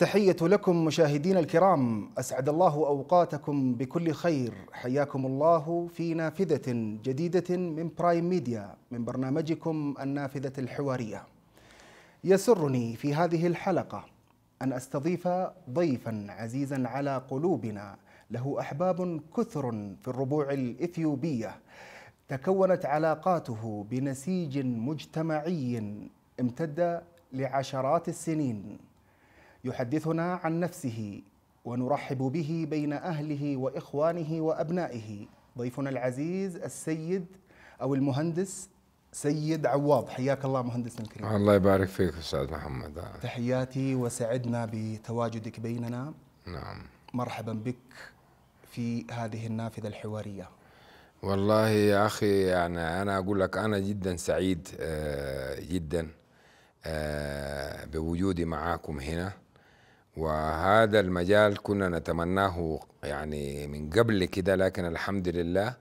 التحية لكم مشاهدينا الكرام أسعد الله أوقاتكم بكل خير حياكم الله في نافذة جديدة من برايم ميديا من برنامجكم النافذة الحوارية يسرني في هذه الحلقة أن أستضيف ضيفا عزيزا على قلوبنا له أحباب كثر في الربوع الإثيوبية تكونت علاقاته بنسيج مجتمعي امتد لعشرات السنين يحدثنا عن نفسه ونرحب به بين اهله واخوانه وابنائه ضيفنا العزيز السيد او المهندس سيد عواض حياك الله مهندسنا الكريم الله يبارك فيك استاذ محمد تحياتي وسعدنا بتواجدك بيننا نعم مرحبا بك في هذه النافذه الحواريه والله يا اخي يعني انا اقول لك انا جدا سعيد آه، جدا آه، بوجودي معاكم هنا وهذا المجال كنا نتمناه يعني من قبل كده لكن الحمد لله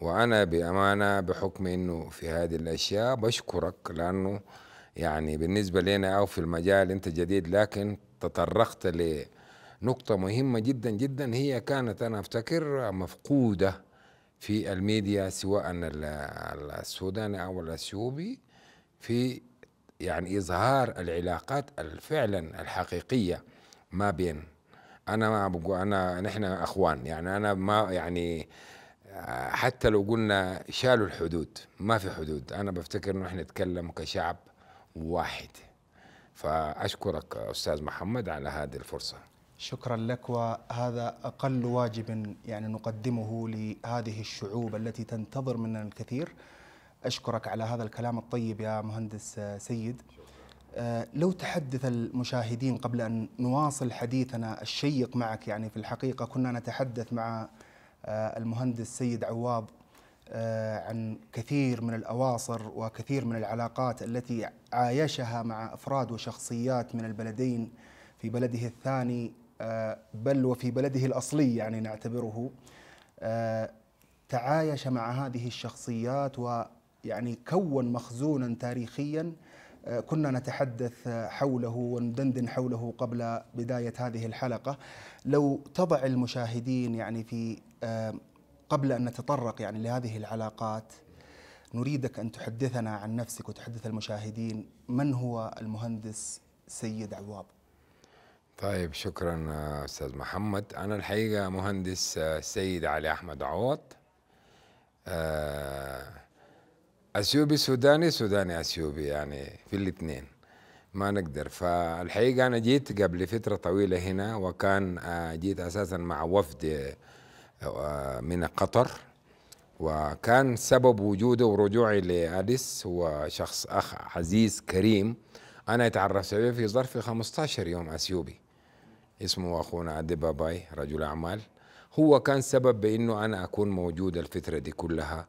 وأنا بأمانة بحكم أنه في هذه الأشياء بشكرك لأنه يعني بالنسبة لنا أو في المجال أنت جديد لكن تطرقت لنقطة مهمة جدا جدا هي كانت أنا أفتكر مفقودة في الميديا سواء السوداني أو الأثيوبي في يعني إظهار العلاقات الفعلا الحقيقية ما بين انا ما بقول انا نحن اخوان يعني انا ما يعني آه، حتى لو قلنا شالوا الحدود ما في حدود انا بفتكر انه احنا نتكلم كشعب واحد فاشكرك استاذ محمد على هذه الفرصه شكرا لك وهذا اقل واجب يعني نقدمه لهذه الشعوب التي تنتظر منا الكثير اشكرك على هذا الكلام الطيب يا مهندس سيد آه، لو تحدث المشاهدين قبل أن نواصل حديثنا الشيق معك يعني في الحقيقة كنا نتحدث مع آه، المهندس سيد عواب آه، عن كثير من الأواصر وكثير من العلاقات التي عايشها مع أفراد وشخصيات من البلدين في بلده الثاني بل وفي بلده الأصلي يعني نعتبره تعايش مع هذه الشخصيات ويعني كون مخزونا تاريخيا كنا نتحدث حوله وندندن حوله قبل بداية هذه الحلقة لو تضع المشاهدين يعني في آه، قبل أن نتطرق يعني لهذه العلاقات نريدك أن تحدثنا عن نفسك وتحدث المشاهدين من هو المهندس سيد عواب طيب شكرا آه، أستاذ محمد أنا الحقيقة مهندس آه، سيد علي أحمد عوض أه اثيوبي سوداني سوداني اثيوبي يعني في الاثنين ما نقدر فالحقيقه انا جيت قبل فتره طويله هنا وكان آه، جيت اساسا مع وفد آه، من قطر وكان سبب وجوده ورجوعي لاديس هو شخص اخ عزيز كريم انا تعرفت عليه في ظرف 15 يوم اثيوبي اسمه اخونا عدي باباي رجل اعمال هو كان سبب بانه انا اكون موجود الفتره دي كلها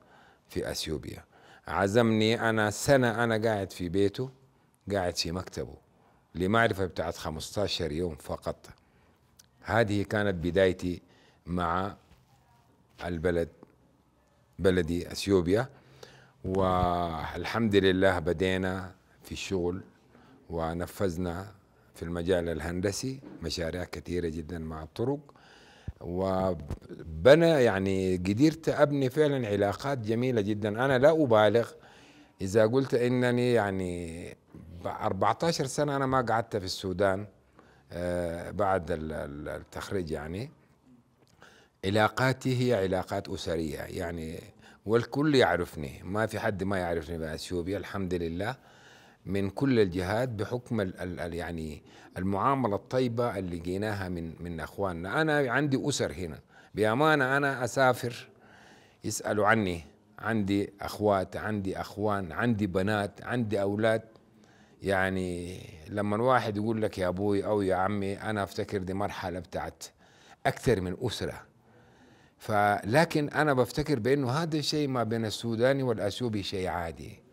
في اثيوبيا عزمني انا سنه انا قاعد في بيته قاعد في مكتبه لمعرفه بتاعت 15 يوم فقط هذه كانت بدايتي مع البلد بلدي اثيوبيا والحمد لله بدينا في الشغل ونفذنا في المجال الهندسي مشاريع كثيره جدا مع الطرق وبنى يعني قدرت ابني فعلا علاقات جميله جدا انا لا ابالغ اذا قلت انني يعني 14 سنه انا ما قعدت في السودان آه، بعد التخريج يعني علاقاتي هي علاقات اسريه يعني والكل يعرفني ما في حد ما يعرفني باثيوبيا الحمد لله من كل الجهات بحكم ال ال يعني المعامله الطيبه اللي جيناها من من اخواننا انا عندي اسر هنا بامانه انا اسافر يسالوا عني عندي اخوات عندي اخوان عندي بنات عندي اولاد يعني لما الواحد يقول لك يا ابوي او يا عمي انا افتكر دي مرحله بتاعت اكثر من اسره فلكن انا بفتكر بانه هذا الشيء ما بين السوداني والاثيوبي شيء عادي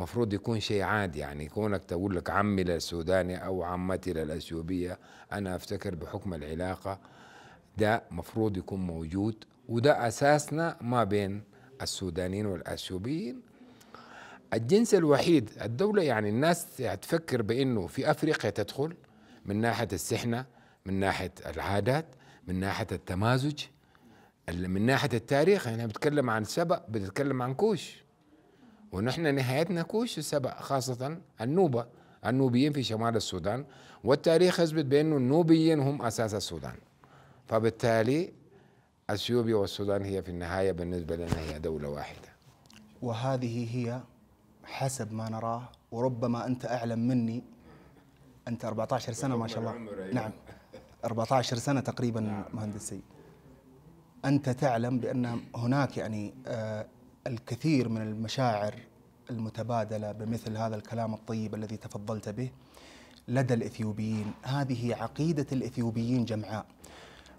مفروض يكون شيء عادي يعني كونك تقول لك عمي للسوداني أو عمتي للأثيوبية أنا أفتكر بحكم العلاقة ده مفروض يكون موجود وده أساسنا ما بين السودانيين والأثيوبيين الجنس الوحيد الدولة يعني الناس تفكر بأنه في أفريقيا تدخل من ناحية السحنة من ناحية العادات من ناحية التمازج من ناحية التاريخ احنا يعني بنتكلم عن سبأ بنتكلم عن كوش ونحن نهايتنا كوش سبع خاصة النوبة النوبيين في شمال السودان والتاريخ يثبت بأنه النوبيين هم أساس السودان فبالتالي اثيوبيا والسودان هي في النهايه بالنسبه لنا هي دوله واحده. وهذه هي حسب ما نراه وربما انت اعلم مني انت 14 سنه ما شاء الله نعم 14 سنه تقريبا نعم. مهندس انت تعلم بان هناك يعني آه، الكثير من المشاعر المتبادله بمثل هذا الكلام الطيب الذي تفضلت به لدى الاثيوبيين، هذه عقيده الاثيوبيين جمعاء.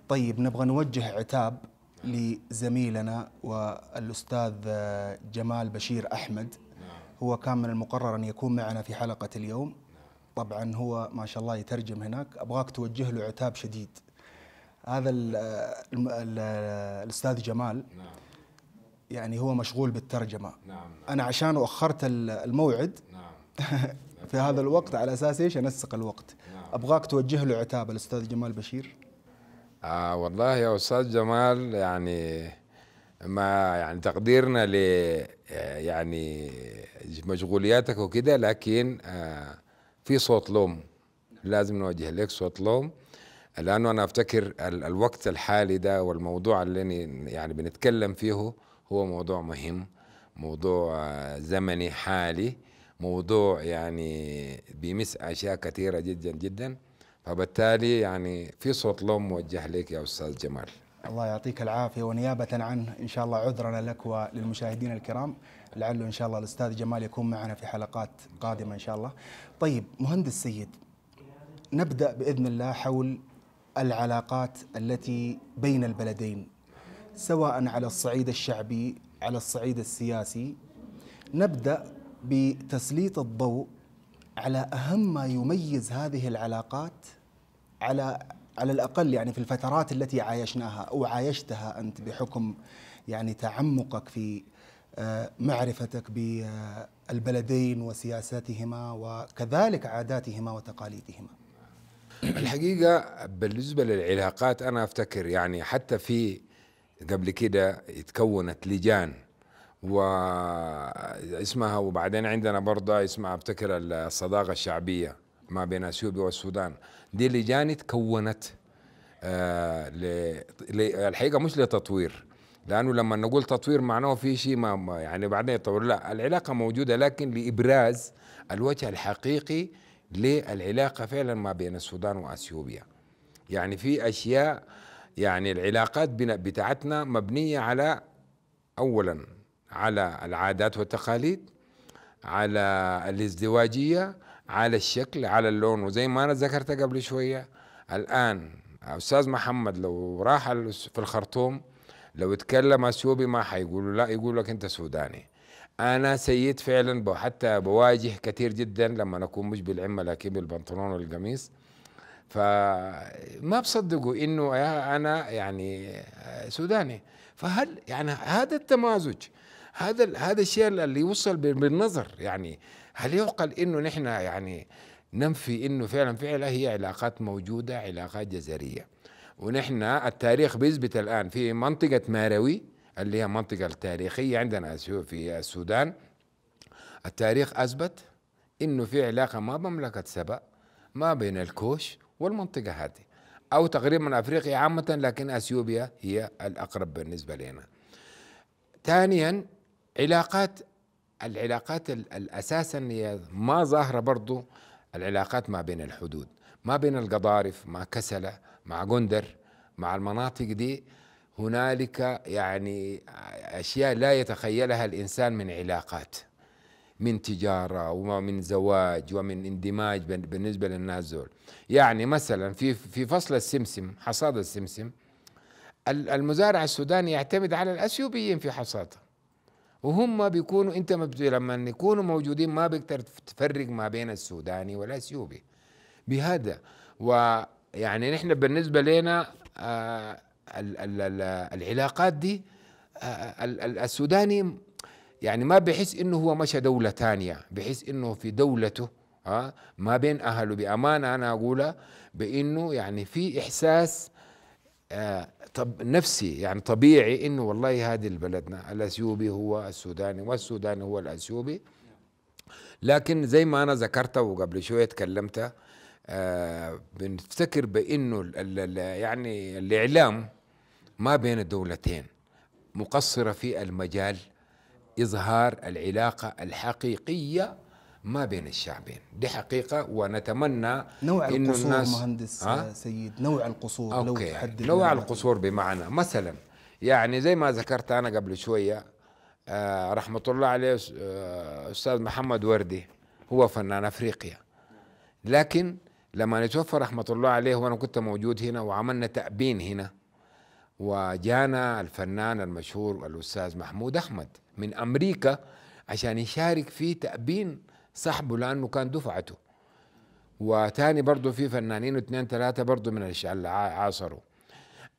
طيب نبغى نوجه عتاب لزميلنا والاستاذ جمال بشير احمد نعم. هو كان من المقرر ان يكون معنا في حلقه اليوم نعم. طبعا هو ما شاء الله يترجم هناك ابغاك توجه له عتاب شديد هذا الاستاذ جمال نعم. يعني هو مشغول بالترجمه نعم, نعم. انا عشان اخرت الموعد نعم في هذا الوقت على اساس ايش انسق الوقت نعم. ابغاك توجه له عتاب الاستاذ جمال بشير آه والله يا استاذ جمال يعني ما يعني تقديرنا ل آه، يعني مشغولياتك وكده لكن آه في صوت لوم لازم نوجه لك صوت لوم لانه انا افتكر الوقت الحالي ده والموضوع اللي يعني بنتكلم فيه هو موضوع مهم موضوع زمني حالي موضوع يعني بيمس اشياء كثيره جدا جدا فبالتالي يعني في صوت لهم موجه لك يا استاذ جمال الله يعطيك العافيه ونيابه عنه ان شاء الله عذرنا لك وللمشاهدين الكرام لعله ان شاء الله الاستاذ جمال يكون معنا في حلقات قادمه ان شاء الله. طيب مهندس سيد نبدا باذن الله حول العلاقات التي بين البلدين سواء على الصعيد الشعبي على الصعيد السياسي نبدا بتسليط الضوء على اهم ما يميز هذه العلاقات على على الاقل يعني في الفترات التي عايشناها او عايشتها انت بحكم يعني تعمقك في آه، معرفتك بالبلدين وسياساتهما وكذلك عاداتهما وتقاليدهما الحقيقه بالنسبه للعلاقات انا افتكر يعني حتى في قبل كده اتكونت لجان واسمها وبعدين عندنا برضه اسمها ابتكر الصداقه الشعبيه ما بين اثيوبيا والسودان دي لجان تكونت آه الحقيقه مش لتطوير لانه لما نقول تطوير معناه في شيء ما يعني بعدين يطور لا العلاقه موجوده لكن لابراز الوجه الحقيقي للعلاقه فعلا ما بين السودان واثيوبيا يعني في اشياء يعني العلاقات بتاعتنا مبنية على أولا على العادات والتقاليد على الازدواجية على الشكل على اللون وزي ما أنا ذكرت قبل شوية الآن أستاذ محمد لو راح في الخرطوم لو اتكلم اثيوبي ما حيقولوا لا يقول لك انت سوداني انا سيد فعلا حتى بواجه كثير جدا لما اكون مش بالعمه لكن بالبنطلون والقميص فما بصدقوا انه انا يعني سوداني فهل يعني هذا التمازج هذا هذا الشيء اللي يوصل بالنظر يعني هل يعقل انه نحن يعني ننفي انه فعلا فعلا هي علاقات موجوده علاقات جزريه ونحن التاريخ بيثبت الان في منطقه ماروي اللي هي المنطقه التاريخيه عندنا في السودان التاريخ اثبت انه في علاقه ما بمملكه سبأ ما بين الكوش والمنطقة هذه أو تقريبا أفريقيا عامة لكن أثيوبيا هي الأقرب بالنسبة لنا ثانيا علاقات العلاقات الأساسا هي ما ظاهرة برضو العلاقات ما بين الحدود ما بين القضارف مع كسلة مع جندر مع المناطق دي هنالك يعني أشياء لا يتخيلها الإنسان من علاقات من تجارة ومن زواج ومن اندماج بالنسبة للناس زول يعني مثلا في في فصل السمسم حصاد السمسم المزارع السوداني يعتمد على الأثيوبيين في حصاده وهم بيكونوا انت لما يكونوا موجودين ما بيقدر تفرق ما بين السوداني والاثيوبي بهذا ويعني نحن بالنسبه لنا آه، العلاقات دي آه، السوداني يعني ما بحس انه هو مشى دولة ثانية بحس انه في دولته ها ما بين اهله بامانه انا اقولها بانه يعني في احساس آه طب نفسي يعني طبيعي انه والله هذه بلدنا الاثيوبي هو السوداني والسوداني هو الاثيوبي لكن زي ما انا ذكرت وقبل شويه تكلمت آه بنفتكر بانه الـ الـ يعني الاعلام ما بين الدولتين مقصره في المجال إظهار العلاقة الحقيقية ما بين الشعبين دي حقيقة ونتمنى نوع إن القصور الناس مهندس ها؟ سيد نوع القصور أوكي. لو تحدد نوع القصور بمعنى مثلا يعني زي ما ذكرت أنا قبل شوية آه، رحمة الله عليه آه، أستاذ محمد وردي هو فنان أفريقيا لكن لما نتوفى رحمة الله عليه وأنا كنت موجود هنا وعملنا تأبين هنا وجانا الفنان المشهور الأستاذ محمود أحمد من أمريكا عشان يشارك في تأبين صاحبه لأنه كان دفعته وتاني برضه في فنانين واثنين ثلاثة برضه من اللي عاصروا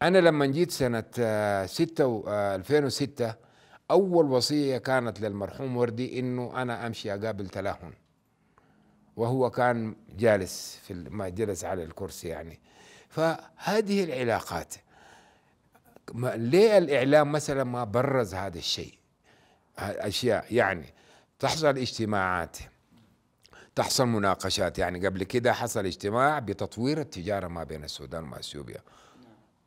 أنا لما جيت سنة آه، ستة 2006 آه، أول وصية كانت للمرحوم وردي إنه أنا أمشي أقابل تلاهن وهو كان جالس في ما جلس على الكرسي يعني فهذه العلاقات ليه الإعلام مثلا ما برز هذا الشيء أشياء يعني تحصل اجتماعات تحصل مناقشات يعني قبل كده حصل اجتماع بتطوير التجارة ما بين السودان وأثيوبيا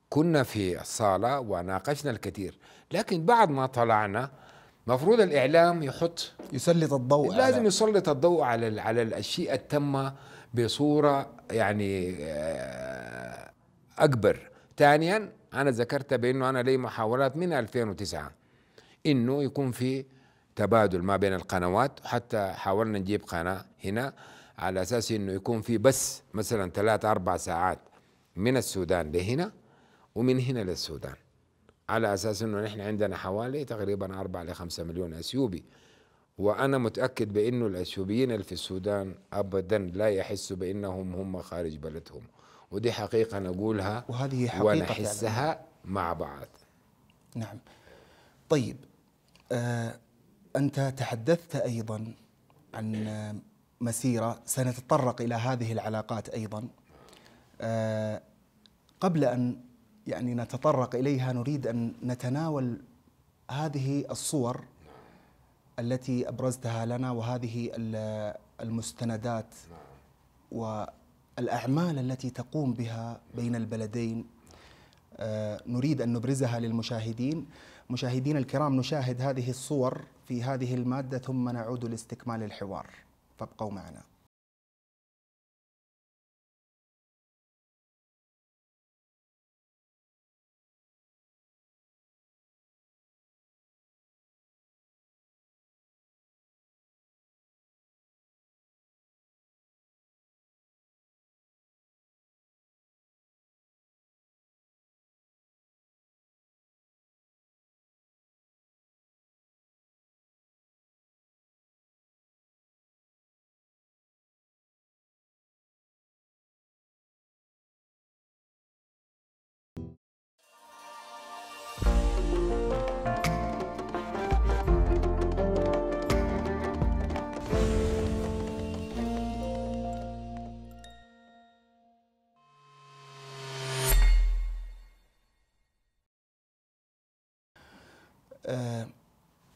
كنا في الصالة وناقشنا الكثير لكن بعد ما طلعنا مفروض الإعلام يحط يسلط الضوء لازم على يسلط الضوء على على الأشياء التامة بصورة يعني آه، أكبر ثانيا أنا ذكرت بأنه أنا لي محاولات من 2009 أنه يكون في تبادل ما بين القنوات حتى حاولنا نجيب قناة هنا على أساس أنه يكون في بس مثلا ثلاث أربع ساعات من السودان لهنا ومن هنا للسودان على أساس أنه نحن عندنا حوالي تقريبا 4 ل 5 مليون أثيوبي وأنا متأكد بأنه الأثيوبيين اللي في السودان أبدا لا يحسوا بأنهم هم خارج بلدهم ودي حقيقة نقولها وهذه حقيقة ونحسها يعني. مع بعض نعم طيب آه أنت تحدثت أيضا عن مسيرة سنتطرق إلى هذه العلاقات أيضا آه قبل أن يعني نتطرق إليها نريد أن نتناول هذه الصور التي أبرزتها لنا وهذه المستندات و الأعمال التي تقوم بها بين البلدين آه، نريد أن نبرزها للمشاهدين مشاهدين الكرام نشاهد هذه الصور في هذه المادة ثم نعود لاستكمال الحوار فابقوا معنا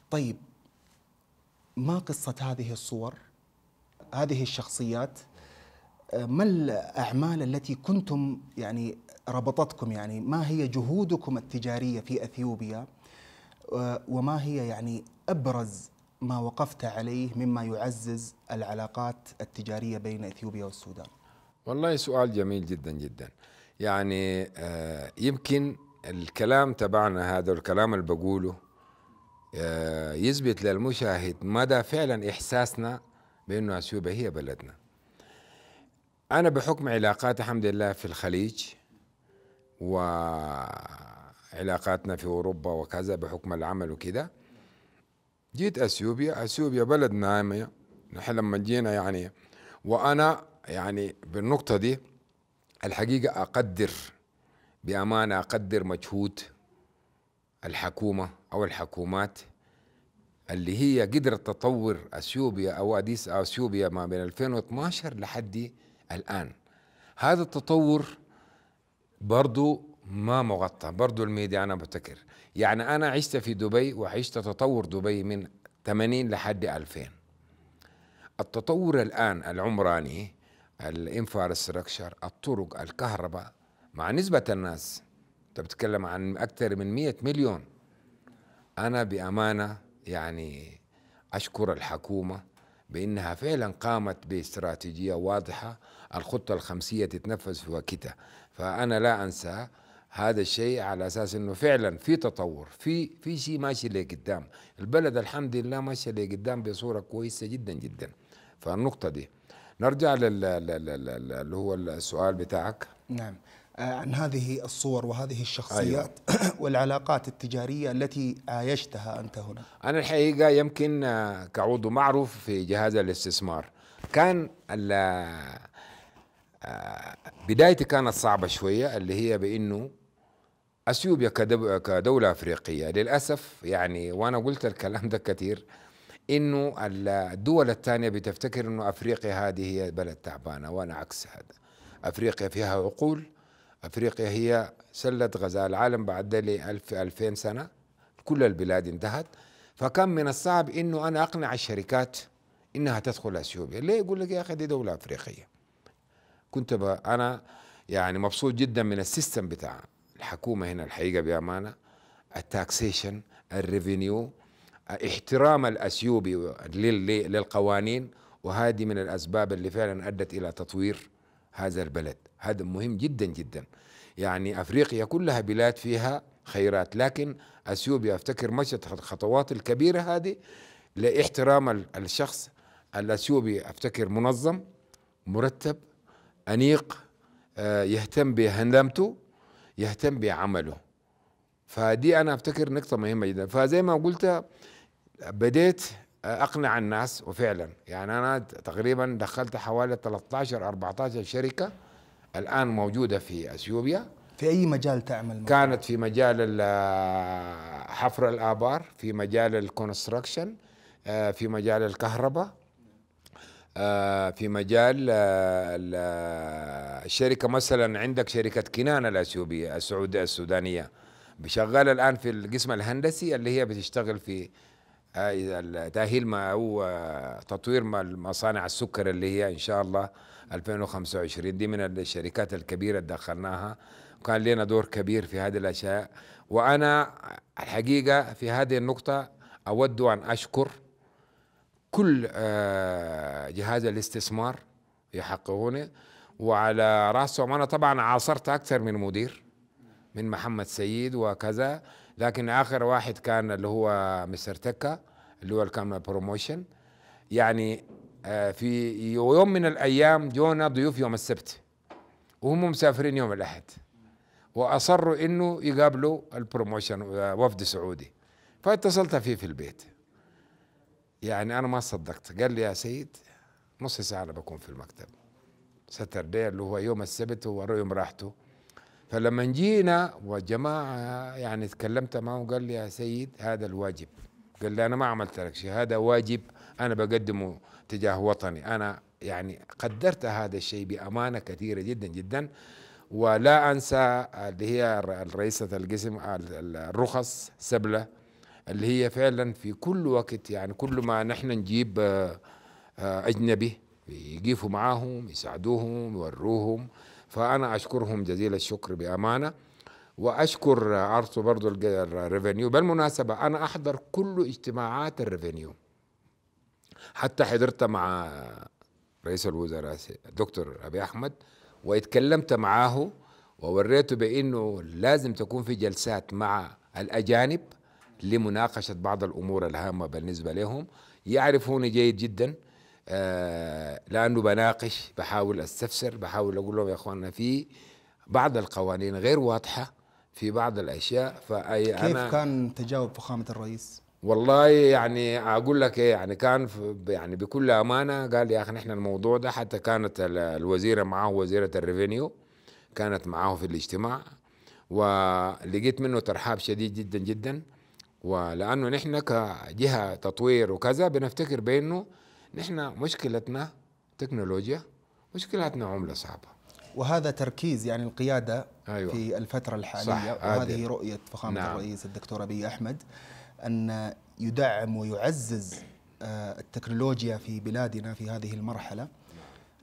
طيب ما قصة هذه الصور هذه الشخصيات آه، ما الأعمال التي كنتم يعني ربطتكم يعني ما هي جهودكم التجارية في أثيوبيا آه، وما هي يعني أبرز ما وقفت عليه مما يعزز العلاقات التجارية بين أثيوبيا والسودان والله سؤال جميل جدا جدا يعني آه، يمكن الكلام تبعنا هذا الكلام اللي بقوله آه، يثبت للمشاهد مدى فعلا إحساسنا بأنه أثيوبيا هي بلدنا أنا بحكم علاقات الحمد لله في الخليج وعلاقاتنا في أوروبا وكذا بحكم العمل وكذا جيت أثيوبيا أثيوبيا بلد نامية نحن لما جينا يعني وأنا يعني بالنقطة دي الحقيقة أقدر بأمانة أقدر مجهود الحكومة أو الحكومات اللي هي قدرت تطور اثيوبيا او اديس اثيوبيا ما بين 2012 لحد الان هذا التطور برضو ما مغطى برضو الميديا انا بتكر يعني انا عشت في دبي وعشت تطور دبي من 80 لحد 2000 التطور الان العمراني الانفراستراكشر الطرق الكهرباء مع نسبه الناس بتتكلم عن اكثر من 100 مليون انا بامانه يعني اشكر الحكومه بانها فعلا قامت باستراتيجيه واضحه الخطه الخمسيه تتنفذ في وقتها فانا لا انسى هذا الشيء على اساس انه فعلا في تطور في في شيء ماشي لقدام البلد الحمد لله ماشيه لقدام بصوره كويسه جدا جدا فالنقطه دي نرجع لل اللي هو السؤال بتاعك نعم آه، عن هذه الصور وهذه الشخصيات أيوة. والعلاقات التجارية التي عايشتها أنت هنا أنا الحقيقة يمكن آه، كعضو معروف في جهاز الاستثمار كان آه، بدايتي كانت صعبة شوية اللي هي بأنه اثيوبيا كدوله افريقيه للاسف يعني وانا قلت الكلام ده كثير انه الدول الثانيه بتفتكر انه افريقيا هذه هي بلد تعبانه وانا عكس هذا افريقيا فيها عقول أفريقيا هي سلة غزاء العالم بعد لي ألف 2000 سنة كل البلاد انتهت فكان من الصعب أنه أنا أقنع الشركات أنها تدخل أثيوبيا ليه يقول لك يا أخي دي دولة أفريقية كنت أنا يعني مبسوط جدا من السيستم بتاع الحكومة هنا الحقيقة بأمانة التاكسيشن الريفينيو احترام الأثيوبي للقوانين وهذه من الأسباب اللي فعلا أدت إلى تطوير هذا البلد هذا مهم جدا جدا يعني افريقيا كلها بلاد فيها خيرات لكن اثيوبيا افتكر مشت الخطوات الكبيره هذه لاحترام الشخص الاثيوبي افتكر منظم مرتب انيق آه، يهتم بهندامته يهتم بعمله فدي انا افتكر نقطه مهمه جدا فزي ما قلت بديت اقنع الناس وفعلا يعني انا تقريبا دخلت حوالي 13 14 شركه الآن موجودة في أثيوبيا في أي مجال تعمل؟ كانت في مجال حفر الآبار في مجال الكونستراكشن آه، في مجال الكهرباء آه، في مجال الشركة مثلا عندك شركة كنانة الأثيوبية السعودية السودانية بشغالة الآن في القسم الهندسي اللي هي بتشتغل في تاهيل ما او تطوير ما مصانع السكر اللي هي ان شاء الله 2025 دي من الشركات الكبيره اللي دخلناها وكان لنا دور كبير في هذه الاشياء وانا الحقيقه في هذه النقطه اود ان اشكر كل آه، جهاز الاستثمار يحققوني وعلى راسهم انا طبعا عاصرت اكثر من مدير من محمد سيد وكذا لكن اخر واحد كان اللي هو مستر تكا اللي هو كان بروموشن يعني آه، في يوم من الايام جونا ضيوف يوم السبت وهم مسافرين يوم الاحد واصروا انه يقابلوا البروموشن آه، وفد سعودي فاتصلت فيه في البيت يعني انا ما صدقت قال لي يا سيد نص ساعه انا بكون في المكتب ساتردي اللي هو يوم السبت وهو يوم راحته فلما جينا وجماعة يعني تكلمت معه قال لي يا سيد هذا الواجب قال لي أنا ما عملت لك شيء هذا واجب أنا بقدمه تجاه وطني أنا يعني قدرت هذا الشيء بأمانة كثيرة جدا جدا ولا أنسى اللي هي رئيسة القسم الرخص سبلة اللي هي فعلا في كل وقت يعني كل ما نحن نجيب آه، أجنبي يقيفوا معاهم يساعدوهم يوروهم فانا اشكرهم جزيل الشكر بامانه واشكر ارسو برضو الريفينيو بالمناسبه انا احضر كل اجتماعات الريفينيو حتى حضرت مع رئيس الوزراء الدكتور ابي احمد واتكلمت معاه ووريته بانه لازم تكون في جلسات مع الاجانب لمناقشه بعض الامور الهامه بالنسبه لهم يعرفوني جيد جدا آه، لانه بناقش بحاول استفسر بحاول اقول لهم يا اخواننا في بعض القوانين غير واضحه في بعض الاشياء فاي كيف أنا كان تجاوب فخامه الرئيس؟ والله يعني اقول لك ايه يعني كان يعني بكل امانه قال يا اخي نحن الموضوع ده حتى كانت الوزيره معاه وزيره الريفينيو كانت معاه في الاجتماع ولقيت منه ترحاب شديد جدا جدا ولانه نحن كجهه تطوير وكذا بنفتكر بانه نحن مشكلتنا تكنولوجيا مشكلتنا عمله صعبه وهذا تركيز يعني القياده أيوة. في الفتره الحاليه وهذه عادل. رؤيه فخامه نعم. الرئيس الدكتور ابي احمد ان يدعم ويعزز آه، التكنولوجيا في بلادنا في هذه المرحله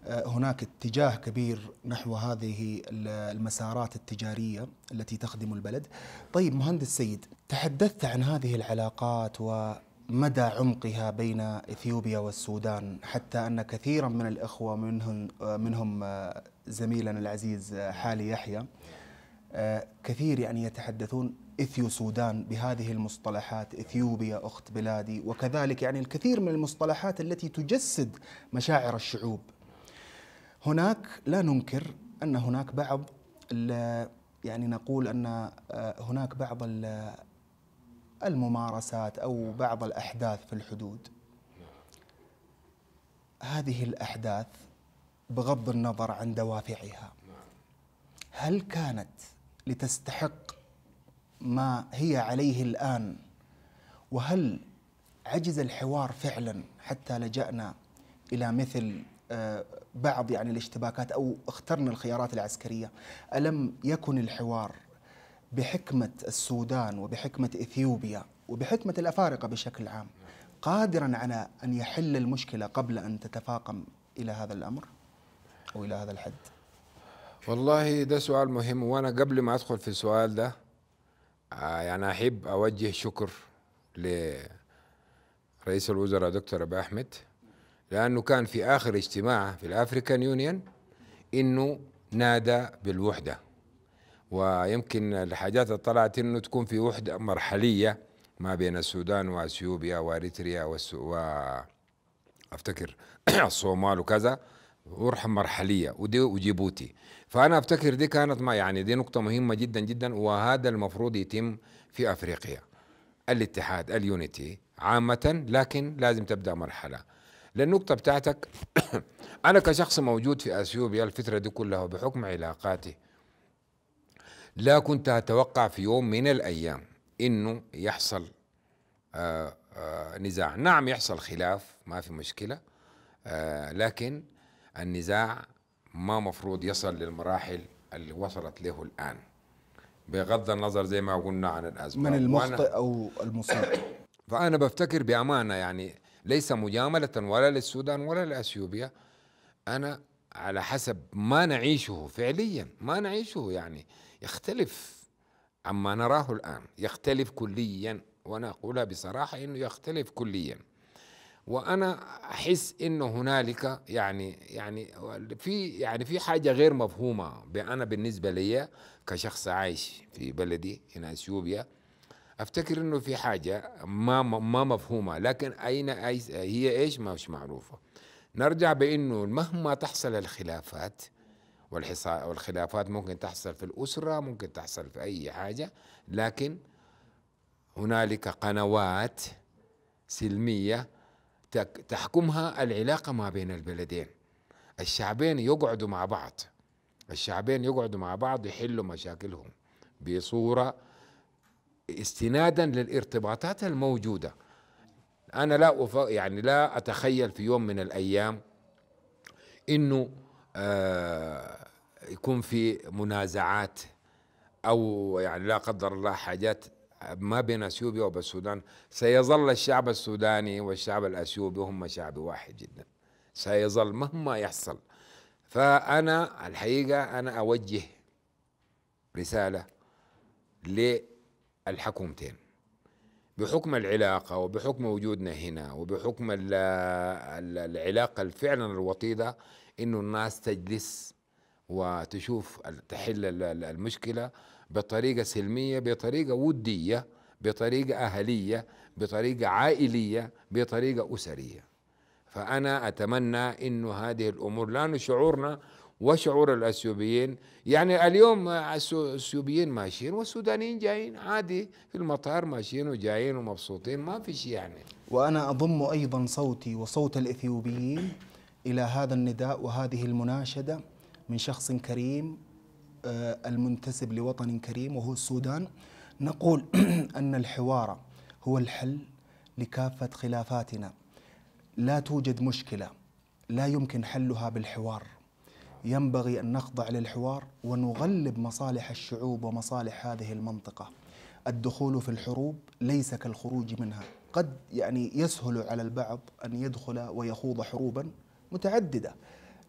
آه، هناك اتجاه كبير نحو هذه المسارات التجاريه التي تخدم البلد. طيب مهندس سيد تحدثت عن هذه العلاقات و مدى عمقها بين اثيوبيا والسودان حتى ان كثيرا من الاخوه منهم منهم آه، زميلنا العزيز آه، حالي يحيى آه، كثير يعني يتحدثون اثيو سودان بهذه المصطلحات اثيوبيا اخت بلادي وكذلك يعني الكثير من المصطلحات التي تجسد مشاعر الشعوب. هناك لا ننكر ان هناك بعض يعني نقول ان هناك بعض الممارسات أو بعض الأحداث في الحدود هذه الأحداث بغض النظر عن دوافعها هل كانت لتستحق ما هي عليه الآن وهل عجز الحوار فعلا حتى لجأنا إلى مثل آه، بعض يعني الاشتباكات أو اخترنا الخيارات العسكرية ألم يكن الحوار بحكمة السودان وبحكمة إثيوبيا وبحكمة الأفارقة بشكل عام قادرا على أن يحل المشكلة قبل أن تتفاقم إلى هذا الأمر أو إلى هذا الحد والله ده سؤال مهم وأنا قبل ما أدخل في السؤال ده آه، يعني أحب أوجه شكر لرئيس الوزراء دكتور أبي أحمد لأنه كان في آخر اجتماع في الأفريكان يونيون إنه نادى بالوحدة ويمكن الحاجات اللي طلعت انه تكون في وحده مرحليه ما بين السودان واثيوبيا واريتريا و افتكر الصومال وكذا ورحم مرحليه ودي وجيبوتي فانا افتكر دي كانت ما يعني دي نقطه مهمه جدا جدا وهذا المفروض يتم في افريقيا الاتحاد اليونيتي عامه لكن لازم تبدا مرحله للنقطه بتاعتك انا كشخص موجود في اثيوبيا الفتره دي كلها بحكم علاقاتي لا كنت أتوقع في يوم من الأيام أنه يحصل آآ آه، آآ آه، نزاع نعم يحصل خلاف ما في مشكلة آه، لكن النزاع ما مفروض يصل للمراحل اللي وصلت له الآن بغض النظر زي ما قلنا عن الأزمة من المخطئ أو المصاب فأنا بفتكر بأمانة يعني ليس مجاملة ولا للسودان ولا لأثيوبيا أنا على حسب ما نعيشه فعليا ما نعيشه يعني يختلف عما نراه الآن يختلف كليا وأنا أقولها بصراحة أنه يختلف كليا وأنا أحس أنه هنالك يعني يعني في يعني في حاجة غير مفهومة أنا بالنسبة لي كشخص عايش في بلدي هنا أثيوبيا أفتكر أنه في حاجة ما ما مفهومة لكن أين هي إيش مش معروفة نرجع بأنه مهما تحصل الخلافات والخلافات ممكن تحصل في الأسرة ممكن تحصل في أي حاجة لكن هنالك قنوات سلمية تحكمها العلاقة ما بين البلدين الشعبين يقعدوا مع بعض الشعبين يقعدوا مع بعض يحلوا مشاكلهم بصورة استنادا للارتباطات الموجودة أنا لا يعني لا أتخيل في يوم من الأيام إنه آه، يكون في منازعات او يعني لا قدر الله حاجات ما بين اثيوبيا وبالسودان سيظل الشعب السوداني والشعب الاثيوبي هم شعب واحد جدا سيظل مهما يحصل فانا الحقيقه انا اوجه رساله للحكومتين بحكم العلاقه وبحكم وجودنا هنا وبحكم العلاقه الفعلا الوطيده انه الناس تجلس وتشوف تحل المشكله بطريقه سلميه بطريقه وديه بطريقه اهليه بطريقه عائليه بطريقه اسريه فانا اتمنى انه هذه الامور لانه شعورنا وشعور الاثيوبيين يعني اليوم الاثيوبيين ماشيين والسودانيين جايين عادي في المطار ماشيين وجايين ومبسوطين ما في شيء يعني وانا اضم ايضا صوتي وصوت الاثيوبيين إلى هذا النداء وهذه المناشدة من شخص كريم آه، المنتسب لوطن كريم وهو السودان نقول أن الحوار هو الحل لكافة خلافاتنا لا توجد مشكلة لا يمكن حلها بالحوار ينبغي أن نخضع للحوار ونغلب مصالح الشعوب ومصالح هذه المنطقة الدخول في الحروب ليس كالخروج منها قد يعني يسهل على البعض أن يدخل ويخوض حروبا متعددة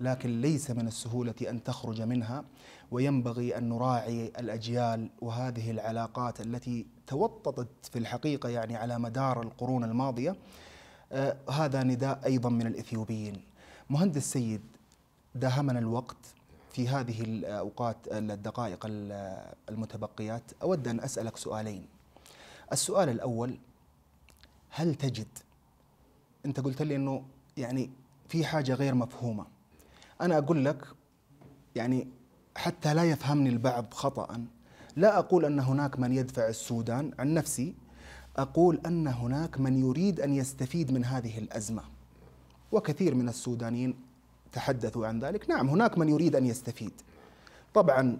لكن ليس من السهولة أن تخرج منها وينبغي أن نراعي الأجيال وهذه العلاقات التي توطدت في الحقيقة يعني على مدار القرون الماضية آه هذا نداء أيضا من الإثيوبيين مهندس سيد داهمنا الوقت في هذه الأوقات الدقائق المتبقيات أود أن أسألك سؤالين السؤال الأول هل تجد أنت قلت لي أنه يعني في حاجه غير مفهومه انا اقول لك يعني حتى لا يفهمني البعض خطا لا اقول ان هناك من يدفع السودان عن نفسي اقول ان هناك من يريد ان يستفيد من هذه الازمه وكثير من السودانيين تحدثوا عن ذلك نعم هناك من يريد ان يستفيد طبعا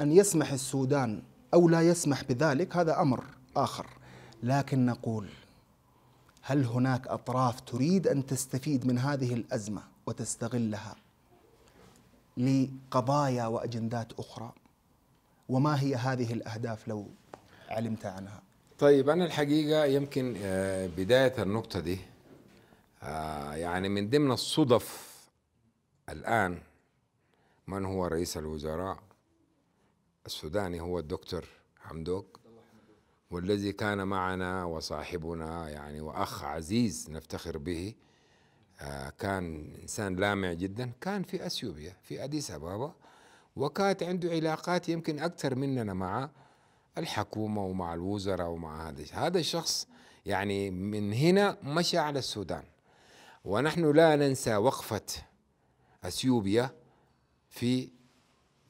ان يسمح السودان او لا يسمح بذلك هذا امر اخر لكن نقول هل هناك اطراف تريد ان تستفيد من هذه الازمه وتستغلها لقضايا واجندات اخرى؟ وما هي هذه الاهداف لو علمت عنها؟ طيب انا الحقيقه يمكن آه، بدايه النقطه دي آه، يعني من ضمن الصدف الان من هو رئيس الوزراء السوداني هو الدكتور حمدوك والذي كان معنا وصاحبنا يعني وأخ عزيز نفتخر به آه، كان إنسان لامع جدا كان في أثيوبيا في أديس أبابا وكانت عنده علاقات يمكن أكثر مننا مع الحكومة ومع الوزراء ومع هذا هذا الشخص يعني من هنا مشى على السودان ونحن لا ننسى وقفة أثيوبيا في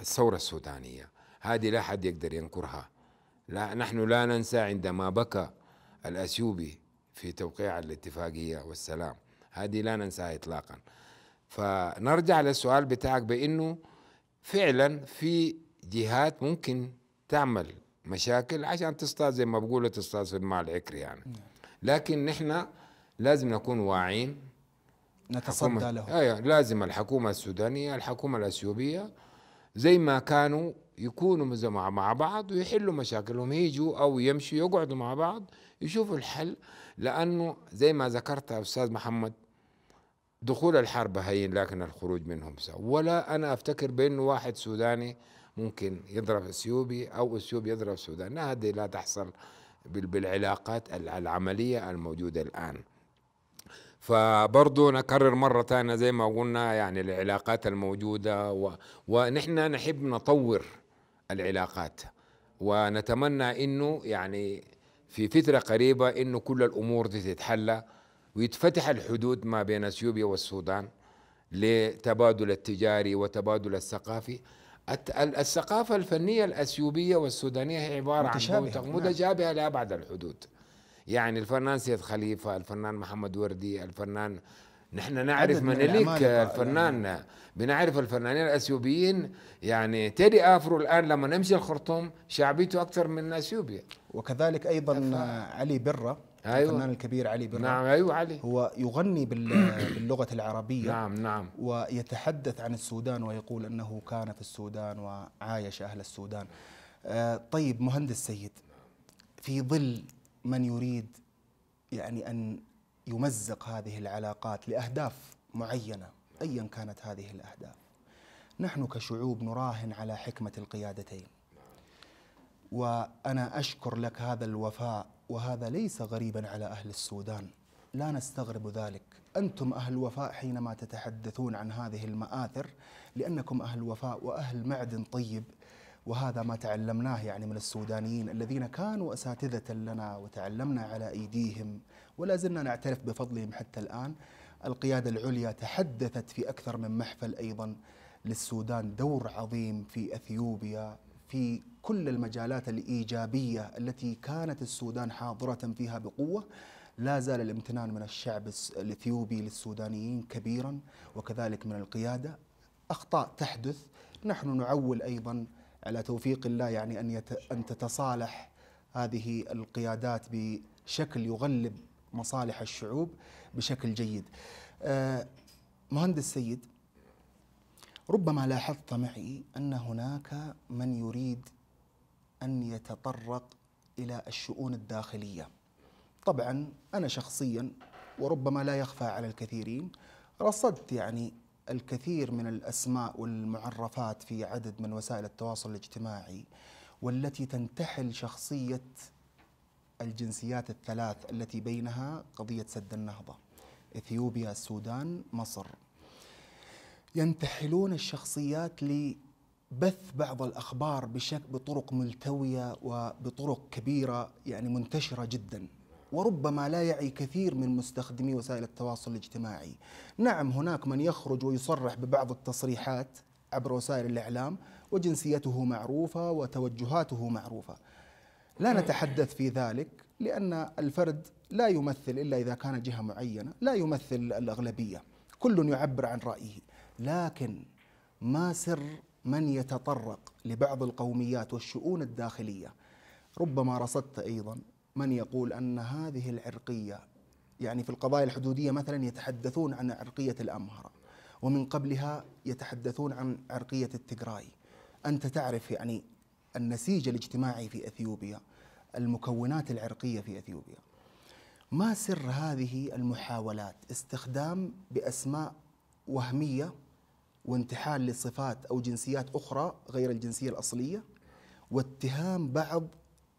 الثورة السودانية هذه لا حد يقدر ينكرها لا نحن لا ننسى عندما بكى الأثيوبي في توقيع الاتفاقية والسلام هذه لا ننساها إطلاقا فنرجع للسؤال بتاعك بأنه فعلا في جهات ممكن تعمل مشاكل عشان تصطاد زي ما بقولوا تصطاد في الماء العكري يعني نعم. لكن نحن لازم نكون واعين نتصدى له ايوه لازم الحكومه السودانيه الحكومه الاثيوبيه زي ما كانوا يكونوا مع بعض ويحلوا مشاكلهم يجوا او يمشوا يقعدوا مع بعض يشوفوا الحل لانه زي ما ذكرت استاذ محمد دخول الحرب هين لكن الخروج منهم سهل ولا انا افتكر بانه واحد سوداني ممكن يضرب اثيوبي او اثيوبي يضرب سوداني هذه لا تحصل بالعلاقات العمليه الموجوده الان فبرضه نكرر مرة ثانية زي ما قلنا يعني العلاقات الموجودة و... ونحن نحب نطور العلاقات ونتمنى انه يعني في فتره قريبه انه كل الامور دي تتحلى ويتفتح الحدود ما بين اثيوبيا والسودان لتبادل التجاري وتبادل الثقافي الثقافة الفنية الأثيوبية والسودانية هي عبارة متشابهة عن متشابهة نعم. لأبعد الحدود يعني الفنان سيد خليفة الفنان محمد وردي الفنان نحن نعرف مناليك يعني، الفنان يعني. بنعرف الفنانين الاثيوبيين يعني تيدي افرو الان لما نمشي الخرطوم شعبيته اكثر من اثيوبيا وكذلك ايضا أف... علي بره أيوة. الفنان الكبير علي بره نعم ايوه علي هو يغني باللغه العربيه نعم نعم ويتحدث عن السودان ويقول انه كان في السودان وعايش اهل السودان آه طيب مهندس سيد في ظل من يريد يعني ان يمزق هذه العلاقات لأهداف معينة أيا كانت هذه الأهداف نحن كشعوب نراهن على حكمة القيادتين وأنا أشكر لك هذا الوفاء وهذا ليس غريبا على أهل السودان لا نستغرب ذلك أنتم أهل وفاء حينما تتحدثون عن هذه المآثر لأنكم أهل وفاء وأهل معدن طيب وهذا ما تعلمناه يعني من السودانيين الذين كانوا أساتذة لنا وتعلمنا على أيديهم ولا زلنا نعترف بفضلهم حتى الآن القيادة العليا تحدثت في أكثر من محفل أيضا للسودان دور عظيم في أثيوبيا في كل المجالات الإيجابية التي كانت السودان حاضرة فيها بقوة لا زال الامتنان من الشعب الإثيوبي للسودانيين كبيرا وكذلك من القيادة أخطاء تحدث نحن نعول أيضا على توفيق الله يعني أن, يت... أن تتصالح هذه القيادات بشكل يغلب مصالح الشعوب بشكل جيد آه، مهندس سيد ربما لاحظت معي أن هناك من يريد أن يتطرق إلى الشؤون الداخلية طبعا أنا شخصيا وربما لا يخفى على الكثيرين رصدت يعني الكثير من الأسماء والمعرفات في عدد من وسائل التواصل الاجتماعي والتي تنتحل شخصية الجنسيات الثلاث التي بينها قضية سد النهضة إثيوبيا السودان مصر ينتحلون الشخصيات لبث بعض الأخبار بشكل بطرق ملتوية وبطرق كبيرة يعني منتشرة جدا وربما لا يعي كثير من مستخدمي وسائل التواصل الاجتماعي نعم هناك من يخرج ويصرح ببعض التصريحات عبر وسائل الإعلام وجنسيته معروفة وتوجهاته معروفة لا نتحدث في ذلك لأن الفرد لا يمثل إلا إذا كان جهة معينة لا يمثل الأغلبية كل يعبر عن رأيه لكن ما سر من يتطرق لبعض القوميات والشؤون الداخلية ربما رصدت أيضا من يقول أن هذه العرقية يعني في القضايا الحدودية مثلا يتحدثون عن عرقية الأمهرة ومن قبلها يتحدثون عن عرقية التقراي أنت تعرف يعني النسيج الاجتماعي في اثيوبيا المكونات العرقيه في اثيوبيا ما سر هذه المحاولات استخدام باسماء وهميه وانتحال لصفات او جنسيات اخرى غير الجنسيه الاصليه واتهام بعض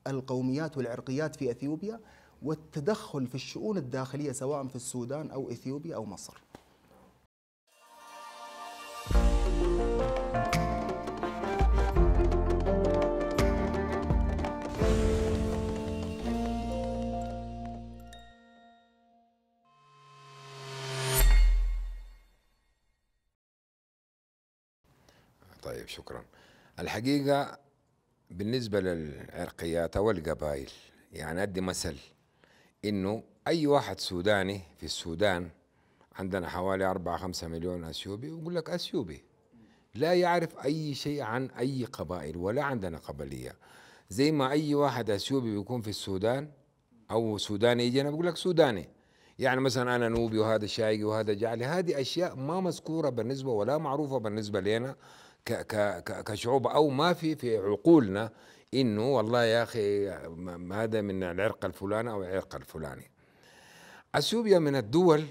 القوميات والعرقيات في اثيوبيا والتدخل في الشؤون الداخليه سواء في السودان او اثيوبيا او مصر طيب شكرا الحقيقة بالنسبة للعرقيات والقبائل يعني أدي مثل إنه أي واحد سوداني في السودان عندنا حوالي أربعة خمسة مليون أثيوبي يقول لك أثيوبي لا يعرف أي شيء عن أي قبائل ولا عندنا قبلية زي ما أي واحد أثيوبي بيكون في السودان أو سوداني يجي أنا بقول لك سوداني يعني مثلا أنا نوبي وهذا شايقي وهذا جعلي هذه أشياء ما مذكورة بالنسبة ولا معروفة بالنسبة لنا كشعوب او ما في في عقولنا انه والله يا اخي هذا من العرق الفلاني او العرق الفلاني. اثيوبيا من الدول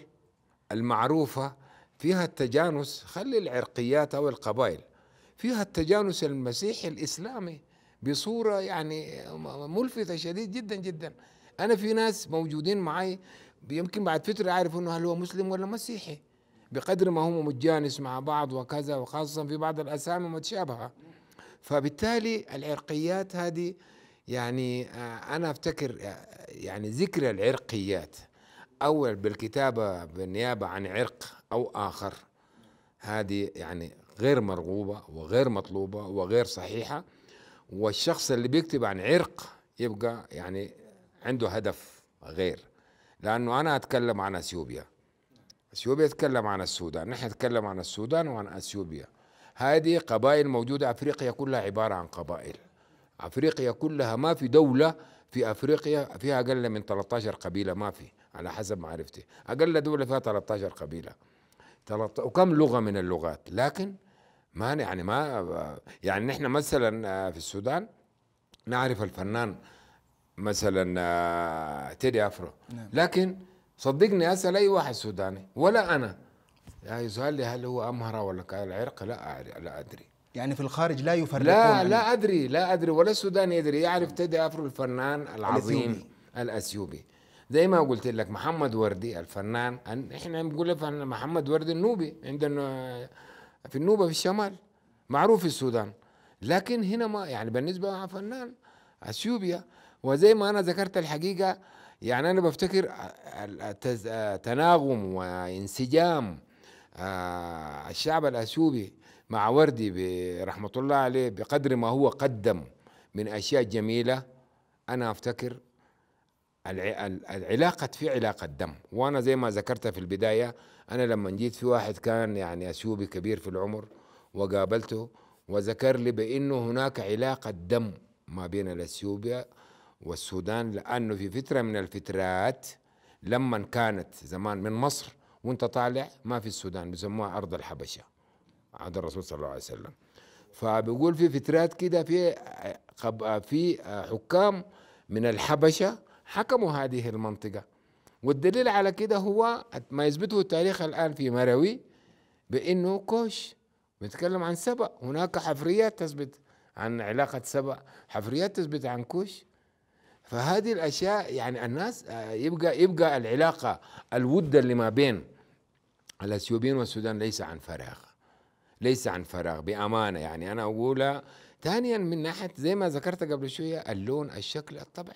المعروفه فيها التجانس خلي العرقيات او القبائل فيها التجانس المسيحي الاسلامي بصوره يعني ملفته شديد جدا جدا. انا في ناس موجودين معي يمكن بعد فتره اعرف انه هل هو مسلم ولا مسيحي. بقدر ما هم متجانس مع بعض وكذا وخاصة في بعض الأسامي متشابهة فبالتالي العرقيات هذه يعني آه، أنا أفتكر آه، يعني ذكر العرقيات أول بالكتابة بالنيابة عن عرق أو آخر هذه يعني غير مرغوبة وغير مطلوبة وغير صحيحة والشخص اللي بيكتب عن عرق يبقى يعني عنده هدف غير لأنه أنا أتكلم عن أثيوبيا اثيوبيا تكلم عن السودان نحن نتكلم عن السودان وعن اثيوبيا هذه قبائل موجوده افريقيا كلها عباره عن قبائل افريقيا كلها ما في دوله في افريقيا فيها اقل من 13 قبيله ما في على حسب معرفتي اقل دوله فيها 13 قبيله وكم لغه من اللغات لكن ما يعني ما يعني نحن مثلا آه، في السودان نعرف الفنان مثلا آه، تيدي افرو نعم. لكن صدقني اسال اي واحد سوداني ولا انا يعني يسال لي هل هو امهره ولا العرق لا لا ادري يعني في الخارج لا يفرقون لا يعني. لا ادري لا ادري ولا السوداني يدري يعرف تيدي افرو الفنان العظيم الأثيوبي. زي ما قلت لك محمد وردي الفنان احنا بنقول محمد وردي النوبي عندنا في النوبه في الشمال معروف في السودان لكن هنا ما يعني بالنسبه فنان اثيوبيا وزي ما انا ذكرت الحقيقه يعني انا بفتكر تناغم وانسجام الشعب الاثيوبي مع وردي برحمه الله عليه بقدر ما هو قدم من اشياء جميله انا افتكر العلاقة في علاقة دم وأنا زي ما ذكرت في البداية أنا لما جيت في واحد كان يعني أثيوبي كبير في العمر وقابلته وذكر لي بأنه هناك علاقة دم ما بين الأثيوبيا والسودان لأنه في فترة من الفترات لما كانت زمان من مصر وانت طالع ما في السودان بيسموها أرض الحبشة عهد الرسول صلى الله عليه وسلم فبيقول في فترات كده في في حكام من الحبشة حكموا هذه المنطقة والدليل على كده هو ما يثبته التاريخ الآن في مروي بأنه كوش بنتكلم عن سبأ هناك حفريات تثبت عن علاقة سبأ حفريات تثبت عن كوش فهذه الاشياء يعني الناس آه، يبقى يبقى العلاقه الود اللي ما بين الاثيوبيين والسودان ليس عن فراغ ليس عن فراغ بامانه يعني انا اقولها ثانيا من ناحيه زي ما ذكرت قبل شويه اللون الشكل الطبع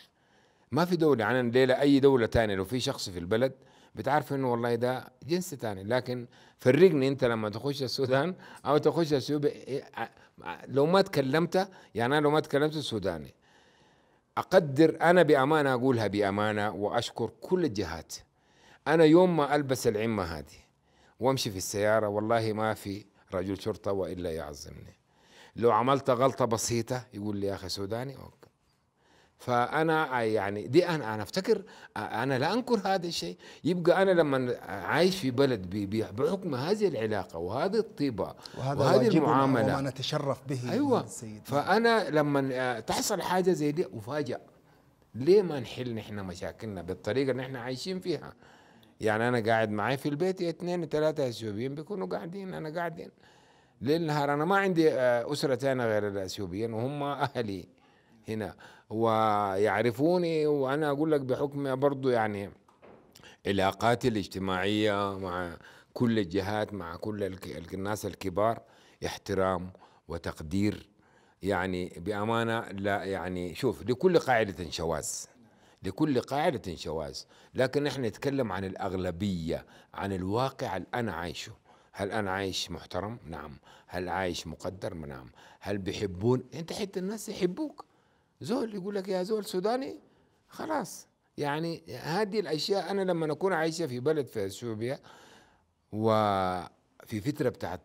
ما في دوله يعني أنا يعني الليله اي دوله ثانيه لو في شخص في البلد بتعرف انه والله ده جنس ثاني لكن فرقني انت لما تخش السودان او تخش اثيوبيا إيه، آه، آه، لو ما تكلمت يعني انا لو ما تكلمت سوداني اقدر انا بامانه اقولها بامانه واشكر كل الجهات انا يوم ما البس العمه هذه وامشي في السياره والله ما في رجل شرطه والا يعظمني لو عملت غلطه بسيطه يقول لي يا اخي سوداني أوكي. فانا يعني دي انا انا افتكر انا لا انكر هذا الشيء يبقى انا لما عايش في بلد بحكم هذه العلاقه وهذه الطيبه وهذا وهذه المعامله وما نتشرف به ايوه السيد فانا لما تحصل حاجه زي دي افاجئ ليه ما نحل نحن مشاكلنا بالطريقه اللي احنا عايشين فيها يعني انا قاعد معي في البيت اثنين ثلاثه اثيوبيين بيكونوا قاعدين انا قاعدين ليل نهار انا ما عندي اسره ثانيه غير الاثيوبيين وهم اهلي هنا ويعرفوني وانا اقول لك بحكم برضو يعني علاقاتي الاجتماعيه مع كل الجهات مع كل الناس الكبار احترام وتقدير يعني بامانه لا يعني شوف لكل قاعده شواذ لكل قاعده شواذ لكن احنا نتكلم عن الاغلبيه عن الواقع اللي انا عايشه هل انا عايش محترم نعم هل عايش مقدر نعم هل بيحبون انت حتى الناس يحبوك زول يقول لك يا زول سوداني خلاص يعني هذه الاشياء انا لما اكون عايشه في بلد في اثيوبيا وفي فتره بتاعت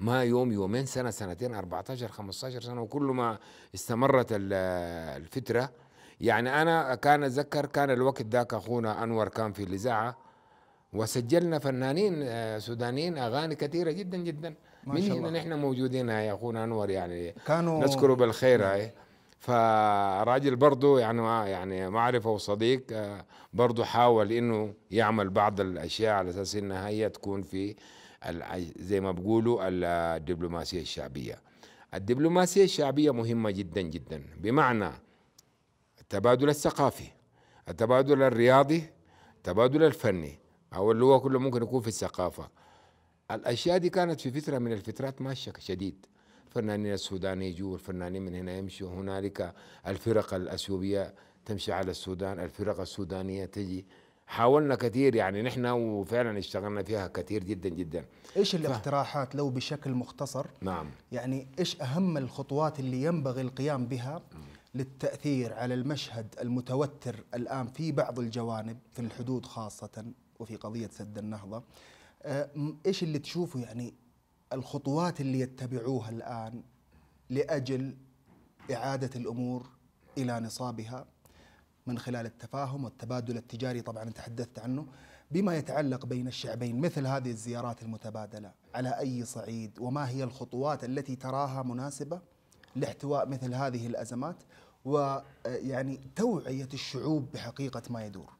ما يوم يومين سنه سنتين 14 15 سنه وكل ما استمرت الفتره يعني انا كان اتذكر كان الوقت ذاك اخونا انور كان في الاذاعه وسجلنا فنانين آه، سودانيين اغاني كثيره جدا جدا ما من شاء هنا نحن موجودين يا اخونا انور يعني كانوا نذكره بالخير هاي آه، فراجل برضه يعني آه، يعني معرفه وصديق آه، برضه حاول انه يعمل بعض الاشياء على اساس انها هي تكون في زي ما بيقولوا الدبلوماسيه الشعبيه. الدبلوماسيه الشعبيه مهمه جدا جدا بمعنى التبادل الثقافي، التبادل الرياضي، التبادل الفني او اللي هو كله ممكن يكون في الثقافه. الاشياء دي كانت في فتره من الفترات ماشيه شديد. الفنانين السودان يجوا والفنانين من هنا يمشوا هنالك الفرق الأثيوبية تمشي على السودان الفرق السودانية تجي حاولنا كثير يعني نحن وفعلا اشتغلنا فيها كثير جدا جدا ايش الاقتراحات لو بشكل مختصر نعم يعني ايش اهم الخطوات اللي ينبغي القيام بها للتاثير على المشهد المتوتر الان في بعض الجوانب في الحدود خاصه وفي قضيه سد النهضه آه، ايش اللي تشوفه يعني الخطوات اللي يتبعوها الان لاجل اعاده الامور الى نصابها من خلال التفاهم والتبادل التجاري طبعا تحدثت عنه بما يتعلق بين الشعبين مثل هذه الزيارات المتبادله على اي صعيد وما هي الخطوات التي تراها مناسبه لاحتواء مثل هذه الازمات ويعني توعيه الشعوب بحقيقه ما يدور.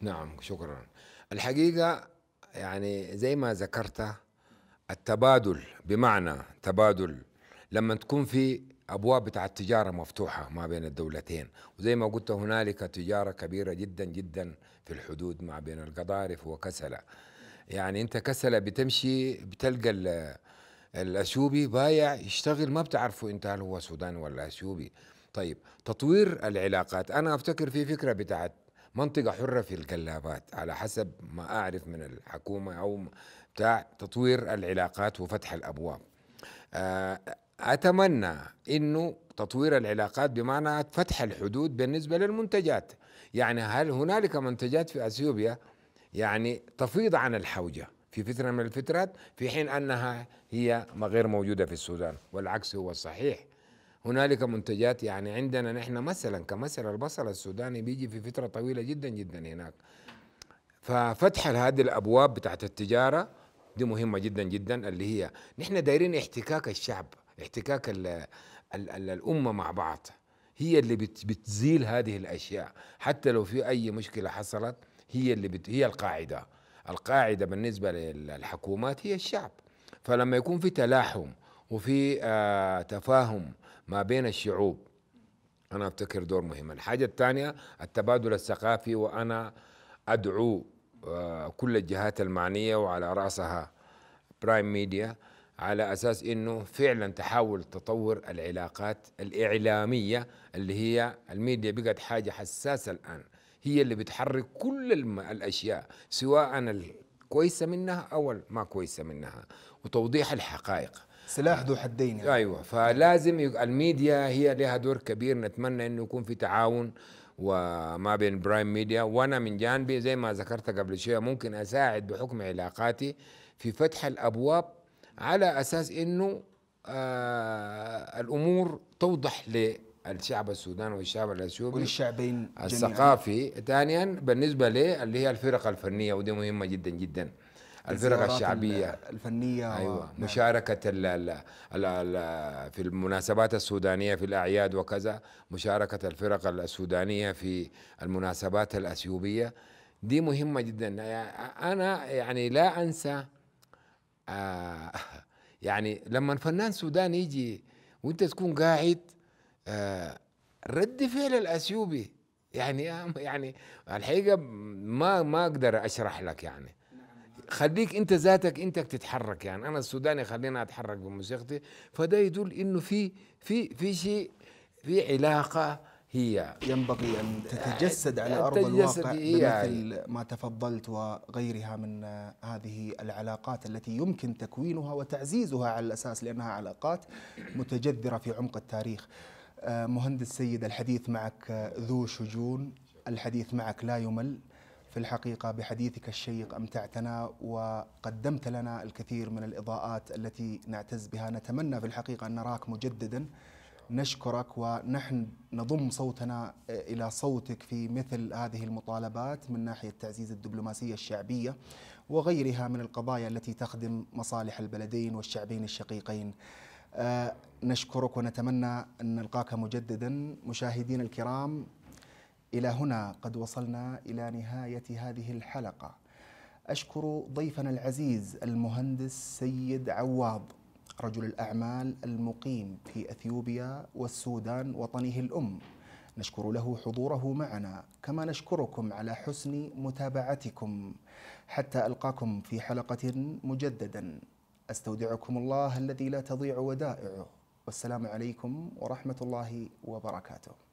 نعم شكرا. الحقيقه يعني زي ما ذكرت التبادل بمعنى تبادل لما تكون في ابواب بتاع التجاره مفتوحه ما بين الدولتين وزي ما قلت هنالك تجاره كبيره جدا جدا في الحدود ما بين القضارف وكسله يعني انت كسله بتمشي بتلقى الاثيوبي بايع يشتغل ما بتعرفوا انت هل هو سوداني ولا اثيوبي طيب تطوير العلاقات انا افتكر في فكره بتاعت منطقه حره في القلابات على حسب ما اعرف من الحكومه او بتاع تطوير العلاقات وفتح الابواب آه، اتمنى انه تطوير العلاقات بمعنى فتح الحدود بالنسبه للمنتجات يعني هل هنالك منتجات في اثيوبيا يعني تفيض عن الحوجه في فتره من الفترات في حين انها هي غير موجوده في السودان والعكس هو الصحيح هنالك منتجات يعني عندنا نحن مثلا كمثل البصل السوداني بيجي في فتره طويله جدا جدا هناك ففتح هذه الابواب بتاعت التجاره دي مهمه جدا جدا اللي هي نحن دايرين احتكاك الشعب احتكاك الـ الـ الـ الامه مع بعض هي اللي بت بتزيل هذه الاشياء حتى لو في اي مشكله حصلت هي اللي بت هي القاعده القاعده بالنسبه للحكومات هي الشعب فلما يكون في تلاحم وفي آه تفاهم ما بين الشعوب انا افتكر دور مهم الحاجه الثانيه التبادل الثقافي وانا ادعو آه، كل الجهات المعنيه وعلى راسها برايم ميديا على اساس انه فعلا تحاول تطور العلاقات الاعلاميه اللي هي الميديا بقت حاجه حساسه الان هي اللي بتحرك كل الاشياء سواء الكويسه منها او ما كويسه منها وتوضيح الحقائق سلاح ذو حدين يعني. ايوه فلازم الميديا هي لها دور كبير نتمنى انه يكون في تعاون وما بين برايم ميديا وانا من جانبي زي ما ذكرت قبل شويه ممكن اساعد بحكم علاقاتي في فتح الابواب على اساس انه آه الامور توضح للشعب السوداني والشعب الاثيوبي وللشعبين الثقافي ثانيا بالنسبه لي اللي هي الفرق الفنيه ودي مهمه جدا جدا الفرق الشعبيه الفنيه ايوه نعم. مشاركه الـ الـ الـ الـ في المناسبات السودانيه في الاعياد وكذا مشاركه الفرق السودانيه في المناسبات الاثيوبيه دي مهمه جدا انا يعني لا انسى آه يعني لما الفنان سوداني يجي وانت تكون قاعد آه رد فعل الاثيوبي يعني آه، يعني الحقيقه ما ما اقدر اشرح لك يعني خليك انت ذاتك انت تتحرك يعني انا السوداني خليني اتحرك بموسيقتي فده يدل انه في في في شيء في علاقه هي ينبغي ان أه، تتجسد على ارض الواقع مثل ما تفضلت وغيرها من هذه العلاقات التي يمكن تكوينها وتعزيزها على الاساس لانها علاقات متجذره في عمق التاريخ. أه، مهندس سيد الحديث معك ذو شجون، الحديث معك لا يمل. في الحقيقة بحديثك الشيق أمتعتنا وقدمت لنا الكثير من الإضاءات التي نعتز بها نتمنى في الحقيقة أن نراك مجددا نشكرك ونحن نضم صوتنا إلى صوتك في مثل هذه المطالبات من ناحية تعزيز الدبلوماسية الشعبية وغيرها من القضايا التي تخدم مصالح البلدين والشعبين الشقيقين آه، نشكرك ونتمنى أن نلقاك مجددا مشاهدين الكرام الى هنا قد وصلنا الى نهايه هذه الحلقه اشكر ضيفنا العزيز المهندس سيد عواض رجل الاعمال المقيم في اثيوبيا والسودان وطنه الام نشكر له حضوره معنا كما نشكركم على حسن متابعتكم حتى القاكم في حلقه مجددا استودعكم الله الذي لا تضيع ودائعه والسلام عليكم ورحمه الله وبركاته